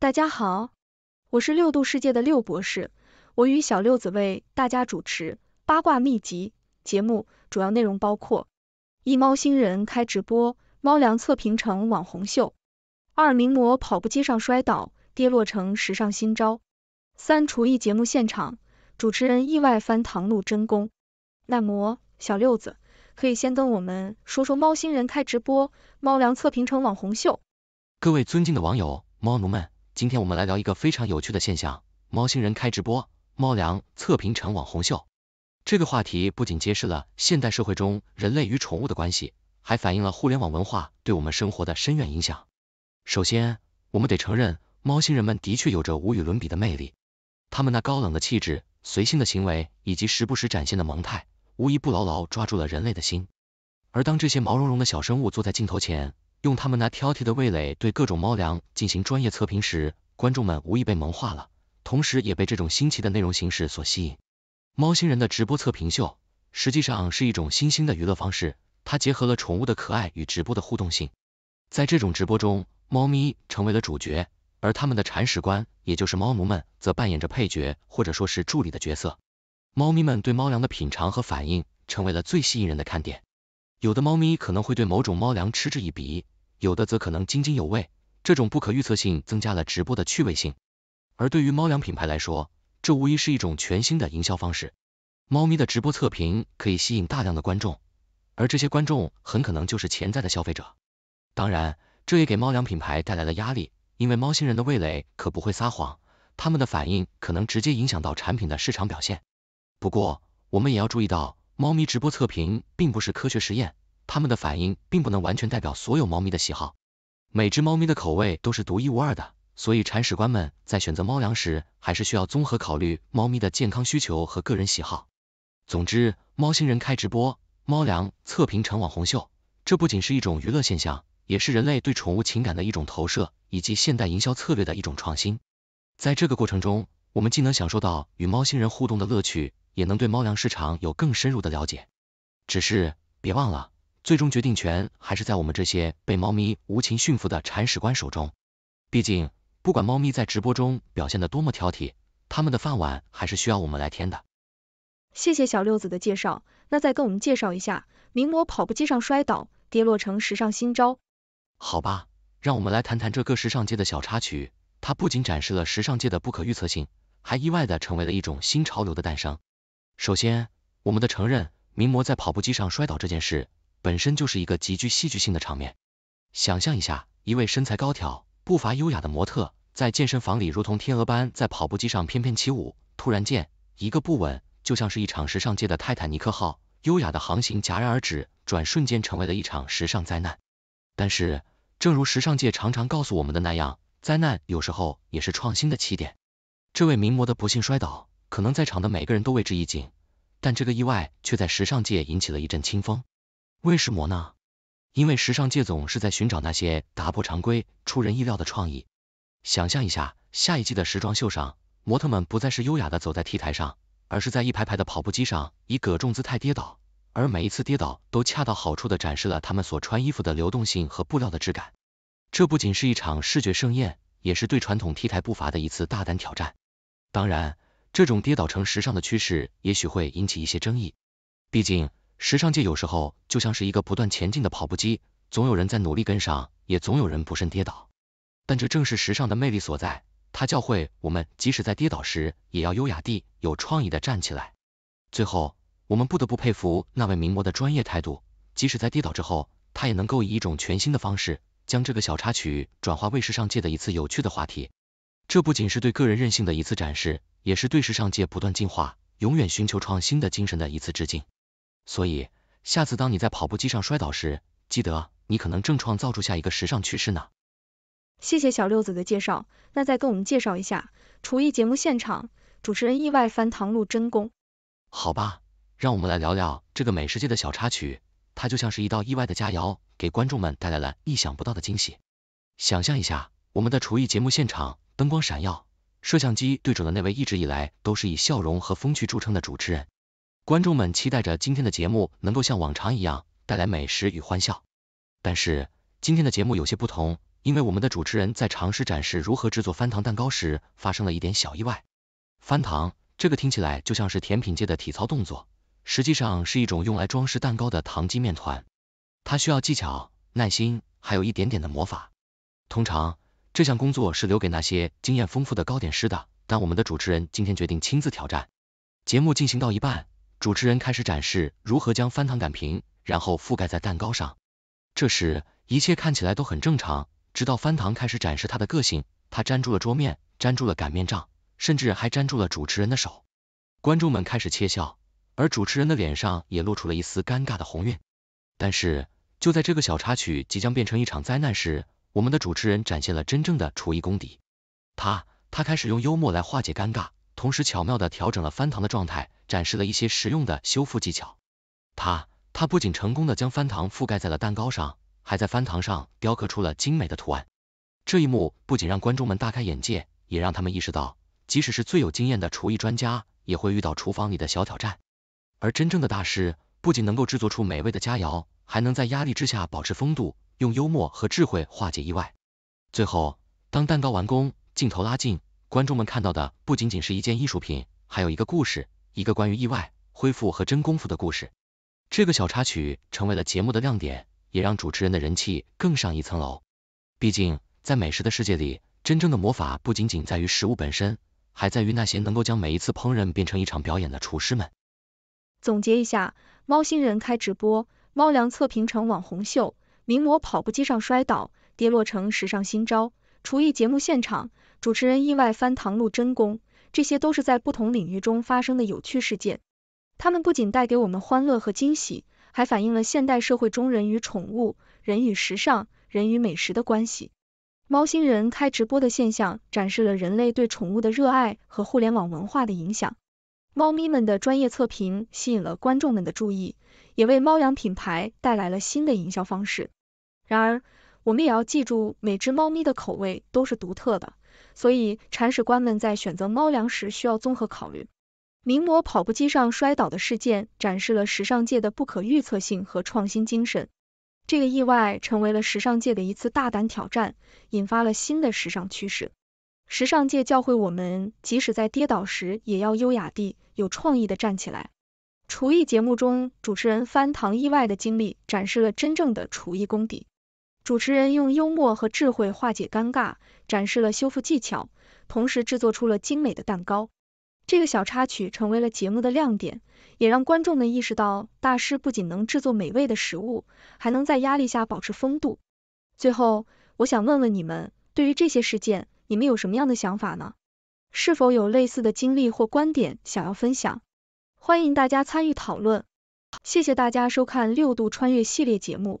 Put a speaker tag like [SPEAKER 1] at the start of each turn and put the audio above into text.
[SPEAKER 1] 大家好，我是六度世界的六博士，我与小六子为大家主持《八卦秘籍》节目，主要内容包括：一、猫星人开直播，猫粮测评成网红秀；二、名模跑步机上摔倒，跌落成时尚新招；三、厨艺节目现场，主持人意外翻糖露真功。那么，小六子可以先跟我们说说猫星人开直播，猫粮测评成网红秀。
[SPEAKER 2] 各位尊敬的网友，猫奴们。今天我们来聊一个非常有趣的现象，猫星人开直播，猫粮测评成网红秀。这个话题不仅揭示了现代社会中人类与宠物的关系，还反映了互联网文化对我们生活的深远影响。首先，我们得承认，猫星人们的确有着无与伦比的魅力，他们那高冷的气质、随性的行为，以及时不时展现的萌态，无一不牢牢抓住了人类的心。而当这些毛茸茸的小生物坐在镜头前，用他们那挑剔的味蕾对各种猫粮进行专业测评时，观众们无疑被萌化了，同时也被这种新奇的内容形式所吸引。猫星人的直播测评秀实际上是一种新兴的娱乐方式，它结合了宠物的可爱与直播的互动性。在这种直播中，猫咪成为了主角，而他们的铲屎官，也就是猫奴们，则扮演着配角或者说是助理的角色。猫咪们对猫粮的品尝和反应成为了最吸引人的看点。有的猫咪可能会对某种猫粮嗤之以鼻，有的则可能津津有味。这种不可预测性增加了直播的趣味性。而对于猫粮品牌来说，这无疑是一种全新的营销方式。猫咪的直播测评可以吸引大量的观众，而这些观众很可能就是潜在的消费者。当然，这也给猫粮品牌带来了压力，因为猫星人的味蕾可不会撒谎，他们的反应可能直接影响到产品的市场表现。不过，我们也要注意到。猫咪直播测评并不是科学实验，它们的反应并不能完全代表所有猫咪的喜好。每只猫咪的口味都是独一无二的，所以铲屎官们在选择猫粮时，还是需要综合考虑猫咪的健康需求和个人喜好。总之，猫星人开直播，猫粮测评成网红秀，这不仅是一种娱乐现象，也是人类对宠物情感的一种投射，以及现代营销策略的一种创新。在这个过程中，我们既能享受到与猫星人互动的乐趣。也能对猫粮市场有更深入的了解，只是别忘了，最终决定权还是在我们这些被猫咪无情驯服的铲屎官手中。毕竟，不管猫咪在直播中表现的多么挑剔，它们的饭碗还是需要我们来添的。
[SPEAKER 1] 谢谢小六子的介绍，那再跟我们介绍一下，名模跑步机上摔倒，跌落成时尚新招。
[SPEAKER 2] 好吧，让我们来谈谈这个时尚界的小插曲，它不仅展示了时尚界的不可预测性，还意外的成为了一种新潮流的诞生。首先，我们得承认，名模在跑步机上摔倒这件事本身就是一个极具戏剧性的场面。想象一下，一位身材高挑、步伐优雅的模特，在健身房里如同天鹅般在跑步机上翩翩起舞，突然间一个不稳，就像是一场时尚界的泰坦尼克号，优雅的航行戛然而止，转瞬间成为了一场时尚灾难。但是，正如时尚界常常告诉我们的那样，灾难有时候也是创新的起点。这位名模的不幸摔倒。可能在场的每个人都为之一惊，但这个意外却在时尚界引起了一阵清风。为什么呢？因为时尚界总是在寻找那些打破常规、出人意料的创意。想象一下，下一季的时装秀上，模特们不再是优雅的走在 T 台上，而是在一排排的跑步机上以各种姿态跌倒，而每一次跌倒都恰到好处的展示了他们所穿衣服的流动性和布料的质感。这不仅是一场视觉盛宴，也是对传统 T 台步伐的一次大胆挑战。当然。这种跌倒成时尚的趋势，也许会引起一些争议。毕竟，时尚界有时候就像是一个不断前进的跑步机，总有人在努力跟上，也总有人不慎跌倒。但这正是时尚的魅力所在，它教会我们，即使在跌倒时，也要优雅地、有创意地站起来。最后，我们不得不佩服那位名模的专业态度，即使在跌倒之后，他也能够以一种全新的方式，将这个小插曲转化为时尚界的一次有趣的话题。这不仅是对个人任性的一次展示。也是对时尚界不断进化、永远寻求创新的精神的一次致敬。所以，下次当你在跑步机上摔倒时，记得你可能正创造出下一个时尚趋势呢。
[SPEAKER 1] 谢谢小六子的介绍，那再跟我们介绍一下，厨艺节目现场主持人意外翻糖露真功。
[SPEAKER 2] 好吧，让我们来聊聊这个美食界的小插曲，它就像是一道意外的佳肴，给观众们带来了意想不到的惊喜。想象一下，我们的厨艺节目现场，灯光闪耀。摄像机对准了那位一直以来都是以笑容和风趣著称的主持人。观众们期待着今天的节目能够像往常一样带来美食与欢笑。但是今天的节目有些不同，因为我们的主持人在尝试展示如何制作翻糖蛋糕时发生了一点小意外。翻糖，这个听起来就像是甜品界的体操动作，实际上是一种用来装饰蛋糕的糖基面团。它需要技巧、耐心，还有一点点的魔法。通常这项工作是留给那些经验丰富的糕点师的，但我们的主持人今天决定亲自挑战。节目进行到一半，主持人开始展示如何将翻糖擀平，然后覆盖在蛋糕上。这时，一切看起来都很正常，直到翻糖开始展示它的个性，它粘住了桌面，粘住了擀面杖，甚至还粘住了主持人的手。观众们开始窃笑，而主持人的脸上也露出了一丝尴尬的红晕。但是，就在这个小插曲即将变成一场灾难时，我们的主持人展现了真正的厨艺功底，他他开始用幽默来化解尴尬，同时巧妙的调整了翻糖的状态，展示了一些实用的修复技巧。他他不仅成功的将翻糖覆盖在了蛋糕上，还在翻糖上雕刻出了精美的图案。这一幕不仅让观众们大开眼界，也让他们意识到，即使是最有经验的厨艺专家，也会遇到厨房里的小挑战。而真正的大师，不仅能够制作出美味的佳肴，还能在压力之下保持风度。用幽默和智慧化解意外。最后，当蛋糕完工，镜头拉近，观众们看到的不仅仅是一件艺术品，还有一个故事，一个关于意外、恢复和真功夫的故事。这个小插曲成为了节目的亮点，也让主持人的人气更上一层楼。毕竟，在美食的世界里，真正的魔法不仅仅在于食物本身，还在于那些能够将每一次烹饪变成一场表演的厨师们。
[SPEAKER 1] 总结一下：猫星人开直播，猫粮测评成网红秀。名模跑步机上摔倒，跌落成时尚新招；厨艺节目现场，主持人意外翻糖录真功。这些都是在不同领域中发生的有趣事件。它们不仅带给我们欢乐和惊喜，还反映了现代社会中人与宠物、人与时尚、人与美食的关系。猫星人开直播的现象展示了人类对宠物的热爱和互联网文化的影响。猫咪们的专业测评吸引了观众们的注意，也为猫粮品牌带来了新的营销方式。然而，我们也要记住，每只猫咪的口味都是独特的，所以铲屎官们在选择猫粮时需要综合考虑。名模跑步机上摔倒的事件展示了时尚界的不可预测性和创新精神。这个意外成为了时尚界的一次大胆挑战，引发了新的时尚趋势。时尚界教会我们，即使在跌倒时，也要优雅地、有创意地站起来。厨艺节目中，主持人翻糖意外的经历展示了真正的厨艺功底。主持人用幽默和智慧化解尴尬，展示了修复技巧，同时制作出了精美的蛋糕。这个小插曲成为了节目的亮点，也让观众们意识到大师不仅能制作美味的食物，还能在压力下保持风度。最后，我想问问你们，对于这些事件，你们有什么样的想法呢？是否有类似的经历或观点想要分享？欢迎大家参与讨论。谢谢大家收看《六度穿越》系列节目。